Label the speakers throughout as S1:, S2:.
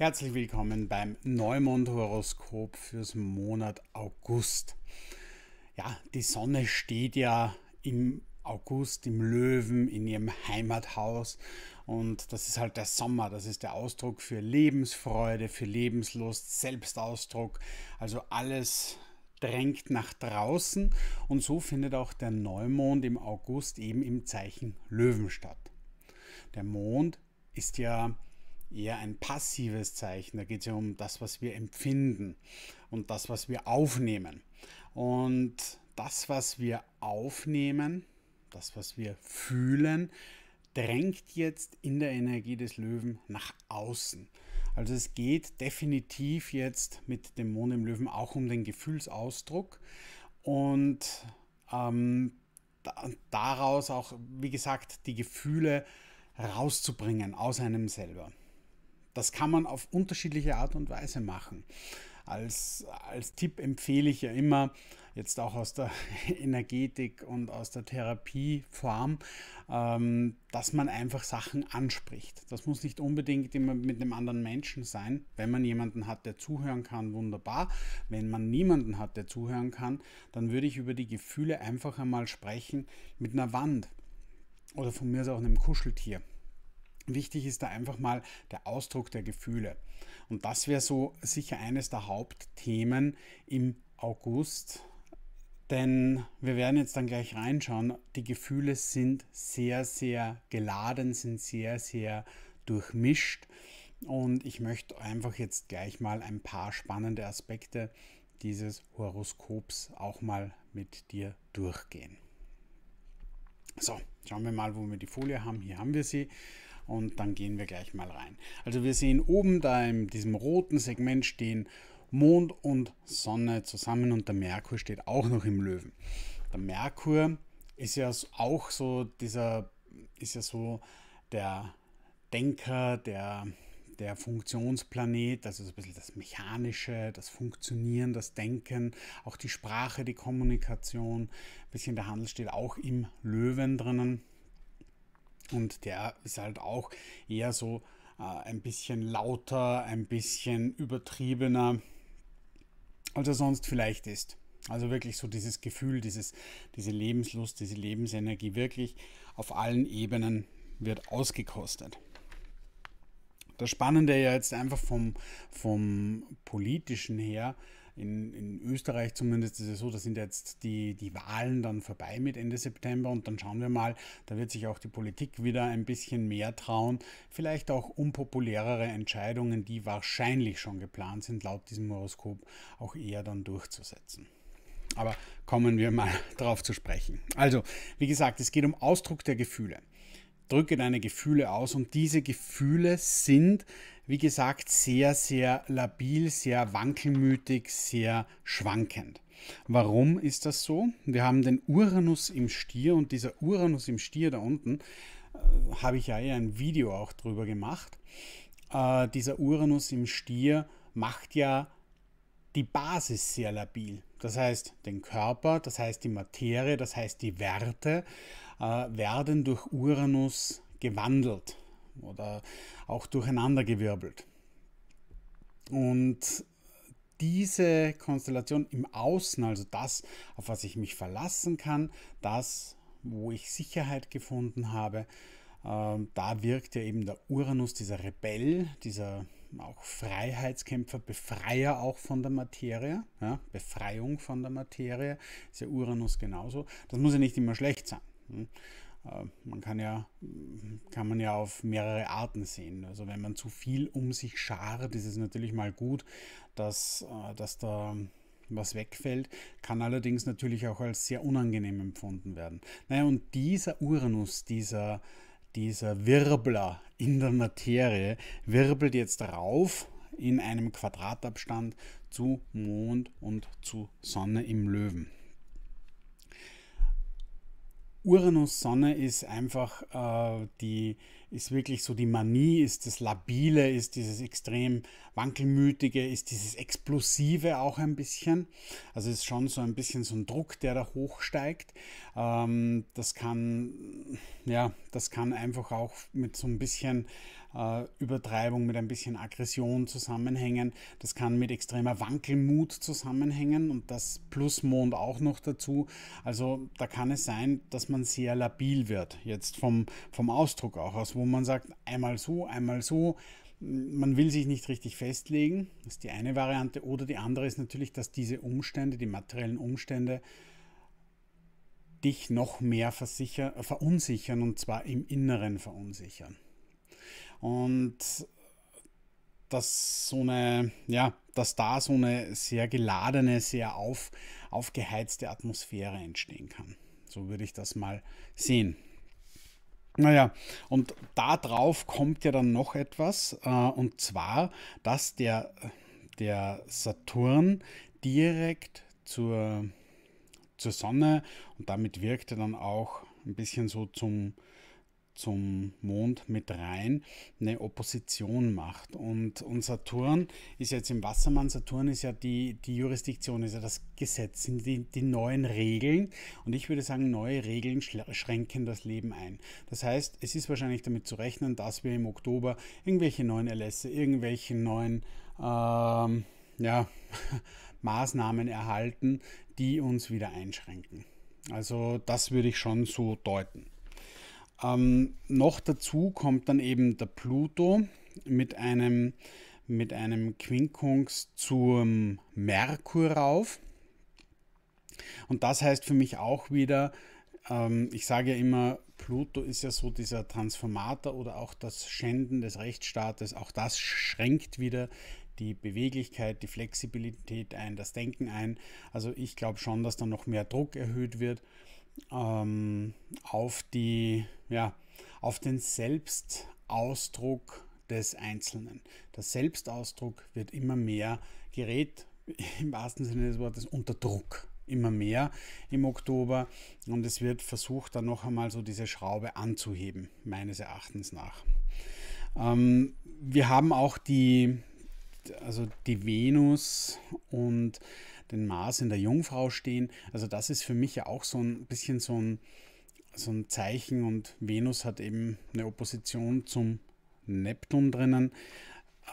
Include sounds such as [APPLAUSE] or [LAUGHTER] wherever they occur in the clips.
S1: Herzlich willkommen beim Neumond-Horoskop fürs Monat August. Ja, die Sonne steht ja im August im Löwen in ihrem Heimathaus und das ist halt der Sommer, das ist der Ausdruck für Lebensfreude, für Lebenslust, Selbstausdruck, also alles drängt nach draußen und so findet auch der Neumond im August eben im Zeichen Löwen statt. Der Mond ist ja eher ein passives Zeichen. Da geht es ja um das, was wir empfinden und das, was wir aufnehmen. Und das, was wir aufnehmen, das, was wir fühlen, drängt jetzt in der Energie des Löwen nach außen. Also es geht definitiv jetzt mit dem Mond im Löwen auch um den Gefühlsausdruck und ähm, daraus auch, wie gesagt, die Gefühle rauszubringen aus einem selber. Das kann man auf unterschiedliche Art und Weise machen. Als, als Tipp empfehle ich ja immer, jetzt auch aus der [LAUGHS] Energetik und aus der Therapieform, ähm, dass man einfach Sachen anspricht. Das muss nicht unbedingt immer mit einem anderen Menschen sein. Wenn man jemanden hat, der zuhören kann, wunderbar. Wenn man niemanden hat, der zuhören kann, dann würde ich über die Gefühle einfach einmal sprechen mit einer Wand oder von mir aus auch einem Kuscheltier. Wichtig ist da einfach mal der Ausdruck der Gefühle. Und das wäre so sicher eines der Hauptthemen im August. Denn wir werden jetzt dann gleich reinschauen. Die Gefühle sind sehr, sehr geladen, sind sehr, sehr durchmischt. Und ich möchte einfach jetzt gleich mal ein paar spannende Aspekte dieses Horoskops auch mal mit dir durchgehen. So, schauen wir mal, wo wir die Folie haben. Hier haben wir sie und dann gehen wir gleich mal rein. Also wir sehen oben da in diesem roten Segment stehen Mond und Sonne zusammen und der Merkur steht auch noch im Löwen. Der Merkur ist ja auch so dieser, ist ja so der Denker, der, der Funktionsplanet, also so ein bisschen das Mechanische, das Funktionieren, das Denken, auch die Sprache, die Kommunikation, ein bisschen der Handel steht auch im Löwen drinnen. Und der ist halt auch eher so äh, ein bisschen lauter, ein bisschen übertriebener, als er sonst vielleicht ist. Also wirklich so dieses Gefühl, dieses, diese Lebenslust, diese Lebensenergie wirklich auf allen Ebenen wird ausgekostet. Das Spannende ja jetzt einfach vom, vom politischen her, in, in Österreich zumindest ist es so, da sind jetzt die, die Wahlen dann vorbei mit Ende September und dann schauen wir mal, da wird sich auch die Politik wieder ein bisschen mehr trauen, vielleicht auch unpopulärere Entscheidungen, die wahrscheinlich schon geplant sind, laut diesem Horoskop auch eher dann durchzusetzen. Aber kommen wir mal [LAUGHS] drauf zu sprechen. Also, wie gesagt, es geht um Ausdruck der Gefühle drücke deine Gefühle aus und diese Gefühle sind, wie gesagt, sehr, sehr labil, sehr wankelmütig, sehr schwankend. Warum ist das so? Wir haben den Uranus im Stier und dieser Uranus im Stier da unten, äh, habe ich ja eher ein Video auch drüber gemacht. Äh, dieser Uranus im Stier macht ja die Basis sehr labil. Das heißt den Körper, das heißt die Materie, das heißt die Werte. Äh, werden durch Uranus gewandelt oder auch durcheinandergewirbelt. Und diese Konstellation im Außen, also das, auf was ich mich verlassen kann, das, wo ich Sicherheit gefunden habe, ähm, da wirkt ja eben der Uranus, dieser Rebell, dieser auch Freiheitskämpfer, Befreier auch von der Materie, ja, Befreiung von der Materie, ist ja Uranus genauso. Das muss ja nicht immer schlecht sein. Hm. Äh, man kann ja, kann man ja auf mehrere Arten sehen. Also wenn man zu viel um sich schart, ist es natürlich mal gut, dass, äh, dass da was wegfällt, kann allerdings natürlich auch als sehr unangenehm empfunden werden. Naja, und dieser Uranus, dieser, dieser Wirbler in der Materie, wirbelt jetzt rauf in einem Quadratabstand zu Mond und zu Sonne im Löwen. Uranus-Sonne ist einfach äh, die, ist wirklich so die Manie, ist das Labile, ist dieses extrem wankelmütige, ist dieses Explosive auch ein bisschen. Also ist schon so ein bisschen so ein Druck, der da hochsteigt. Ähm, das kann, ja, das kann einfach auch mit so ein bisschen äh, Übertreibung, mit ein bisschen Aggression zusammenhängen. Das kann mit extremer Wankelmut zusammenhängen und das Plusmond auch noch dazu. Also da kann es sein, dass man sehr labil wird, jetzt vom, vom Ausdruck auch aus, wo man sagt, einmal so, einmal so man will sich nicht richtig festlegen, das ist die eine Variante. Oder die andere ist natürlich, dass diese Umstände, die materiellen Umstände, dich noch mehr verunsichern und zwar im Inneren verunsichern. Und dass so eine, ja, dass da so eine sehr geladene, sehr auf, aufgeheizte Atmosphäre entstehen kann. So würde ich das mal sehen. Naja, und darauf kommt ja dann noch etwas, äh, und zwar, dass der, der Saturn direkt zur, zur Sonne und damit wirkt er dann auch ein bisschen so zum, zum Mond mit rein eine Opposition macht. Und, und Saturn ist jetzt im Wassermann, Saturn ist ja die, die Jurisdiktion, ist ja das Gesetz, sind die, die neuen Regeln. Und ich würde sagen, neue Regeln schränken das Leben ein. Das heißt, es ist wahrscheinlich damit zu rechnen, dass wir im Oktober irgendwelche neuen Erlässe, irgendwelche neuen ähm, ja, [LAUGHS] Maßnahmen erhalten, die uns wieder einschränken. Also das würde ich schon so deuten. Ähm, noch dazu kommt dann eben der Pluto mit einem, mit einem Quinkunx zum Merkur rauf. Und das heißt für mich auch wieder, ähm, ich sage ja immer, Pluto ist ja so dieser Transformator oder auch das Schänden des Rechtsstaates, auch das schränkt wieder die Beweglichkeit, die Flexibilität ein, das Denken ein. Also ich glaube schon, dass da noch mehr Druck erhöht wird ähm, auf, die, ja, auf den Selbstausdruck des Einzelnen. Der Selbstausdruck wird immer mehr gerät, im wahrsten Sinne des Wortes, unter Druck immer mehr im Oktober und es wird versucht, dann noch einmal so diese Schraube anzuheben, meines Erachtens nach. Ähm, wir haben auch die, also die Venus und den Mars in der Jungfrau stehen. Also das ist für mich ja auch so ein bisschen so ein, so ein Zeichen und Venus hat eben eine Opposition zum Neptun drinnen.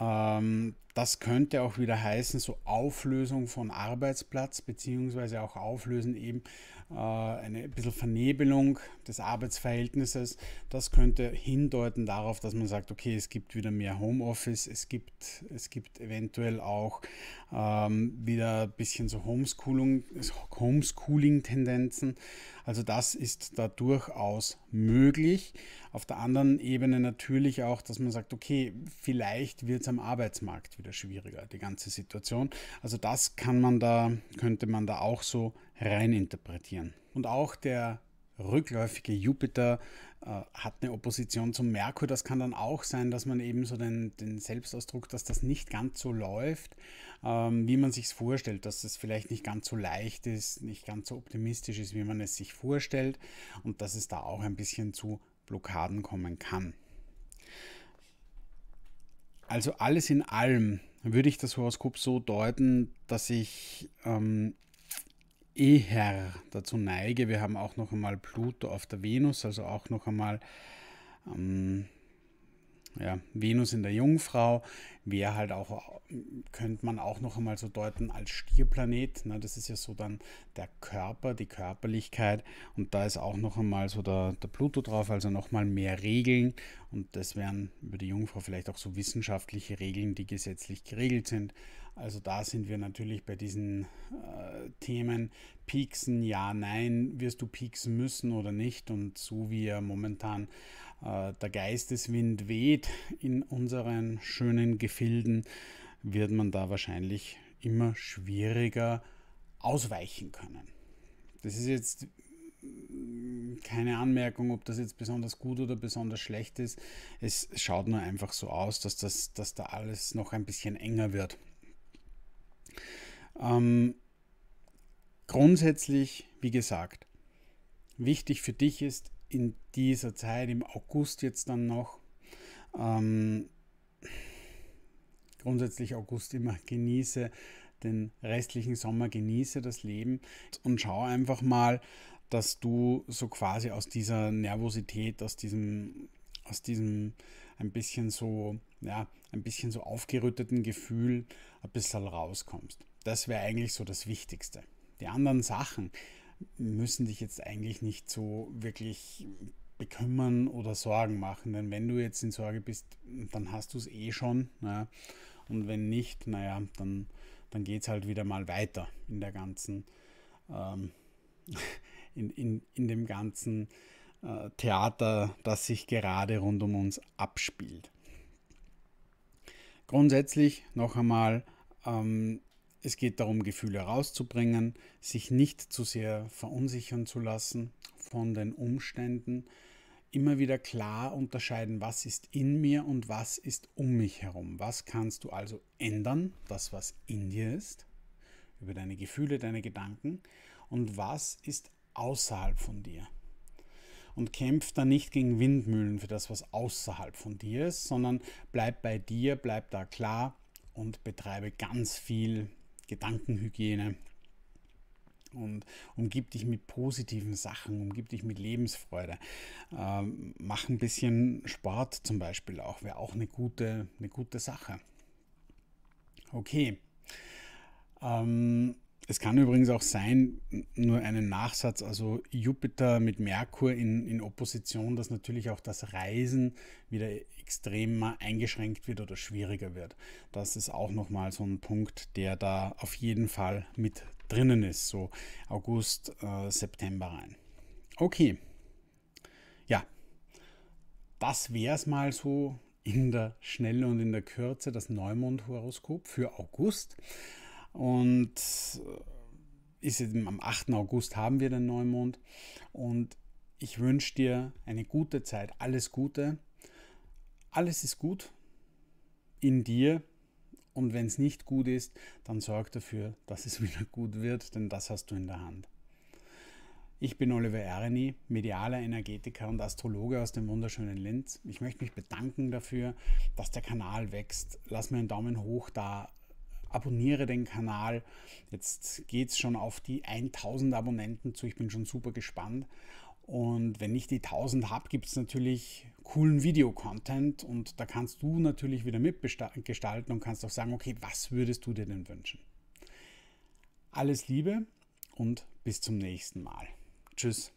S1: Ähm, das könnte auch wieder heißen, so Auflösung von Arbeitsplatz, beziehungsweise auch Auflösen eben äh, eine bisschen Vernebelung des Arbeitsverhältnisses. Das könnte hindeuten darauf, dass man sagt, okay, es gibt wieder mehr Homeoffice, es gibt, es gibt eventuell auch ähm, wieder ein bisschen so Homeschooling, Homeschooling-Tendenzen. Also das ist da durchaus möglich. Auf der anderen Ebene natürlich auch, dass man sagt, okay, vielleicht wird es am Arbeitsmarkt wieder wieder schwieriger, die ganze Situation. Also das kann man da, könnte man da auch so reininterpretieren. Und auch der rückläufige Jupiter äh, hat eine Opposition zum Merkur. Das kann dann auch sein, dass man eben so den, den Selbstausdruck, dass das nicht ganz so läuft, ähm, wie man sich vorstellt, dass es das vielleicht nicht ganz so leicht ist, nicht ganz so optimistisch ist, wie man es sich vorstellt und dass es da auch ein bisschen zu Blockaden kommen kann. Also alles in allem würde ich das Horoskop so deuten, dass ich ähm, eher dazu neige. Wir haben auch noch einmal Pluto auf der Venus, also auch noch einmal ähm, ja, Venus in der Jungfrau wäre halt auch, könnte man auch noch einmal so deuten, als Stierplanet. Na, das ist ja so dann der Körper, die Körperlichkeit. Und da ist auch noch einmal so der, der Pluto drauf, also nochmal mehr Regeln. Und das wären über die Jungfrau vielleicht auch so wissenschaftliche Regeln, die gesetzlich geregelt sind. Also da sind wir natürlich bei diesen äh, Themen pieksen, ja, nein, wirst du pieksen müssen oder nicht. Und so wie er momentan äh, der Geisteswind weht in unseren schönen Gefilden, wird man da wahrscheinlich immer schwieriger ausweichen können. Das ist jetzt mm, keine Anmerkung, ob das jetzt besonders gut oder besonders schlecht ist. Es schaut nur einfach so aus, dass, das, dass da alles noch ein bisschen enger wird. Ähm, grundsätzlich, wie gesagt, wichtig für dich ist, in dieser Zeit, im August jetzt dann noch, ähm, grundsätzlich August immer genieße, den restlichen Sommer genieße das Leben und schau einfach mal, dass du so quasi aus dieser Nervosität, aus diesem, aus diesem ein bisschen so, ja, ein bisschen so aufgerütteten Gefühl ein bisschen rauskommst. Das wäre eigentlich so das Wichtigste. Die anderen Sachen, müssen dich jetzt eigentlich nicht so wirklich bekümmern oder Sorgen machen. Denn wenn du jetzt in Sorge bist, dann hast du es eh schon. Ja. Und wenn nicht, naja, dann, dann geht es halt wieder mal weiter in der ganzen, ähm, [LAUGHS] in, in, in dem ganzen äh, Theater, das sich gerade rund um uns abspielt. Grundsätzlich noch einmal, ähm, es geht darum, Gefühle rauszubringen, sich nicht zu sehr verunsichern zu lassen von den Umständen, immer wieder klar unterscheiden, was ist in mir und was ist um mich herum. Was kannst du also ändern, das was in dir ist, über deine Gefühle, deine Gedanken und was ist außerhalb von dir. Und kämpf da nicht gegen Windmühlen für das, was außerhalb von dir ist, sondern bleib bei dir, bleib da klar und betreibe ganz viel Gedankenhygiene. Und umgib dich mit positiven Sachen, umgib dich mit Lebensfreude. Ähm, mach ein bisschen Sport zum Beispiel auch, wäre auch eine gute, eine gute Sache. Okay. Ähm, es kann übrigens auch sein, nur einen Nachsatz, also Jupiter mit Merkur in, in Opposition, dass natürlich auch das Reisen wieder extrem eingeschränkt wird oder schwieriger wird. Das ist auch nochmal so ein Punkt, der da auf jeden Fall mit drinnen ist, so August, äh, September rein. Okay, ja, das wäre es mal so in der Schnelle und in der Kürze, das Neumond-Horoskop für August. Und äh, ist am 8. August haben wir den Neumond. Und ich wünsche dir eine gute Zeit, alles Gute. Alles ist gut in dir. Und wenn es nicht gut ist, dann sorg dafür, dass es [LAUGHS] wieder gut wird, denn das hast du in der Hand. Ich bin Oliver Ereni, medialer Energetiker und Astrologe aus dem wunderschönen Linz. Ich möchte mich bedanken dafür, dass der Kanal wächst. Lass mir einen Daumen hoch da, abonniere den Kanal. Jetzt geht es schon auf die 1000 Abonnenten zu. Ich bin schon super gespannt. Und wenn ich die 1000 habe, gibt es natürlich coolen Videocontent und da kannst du natürlich wieder mitgestalten und kannst auch sagen, okay, was würdest du dir denn wünschen? Alles Liebe und bis zum nächsten Mal. Tschüss.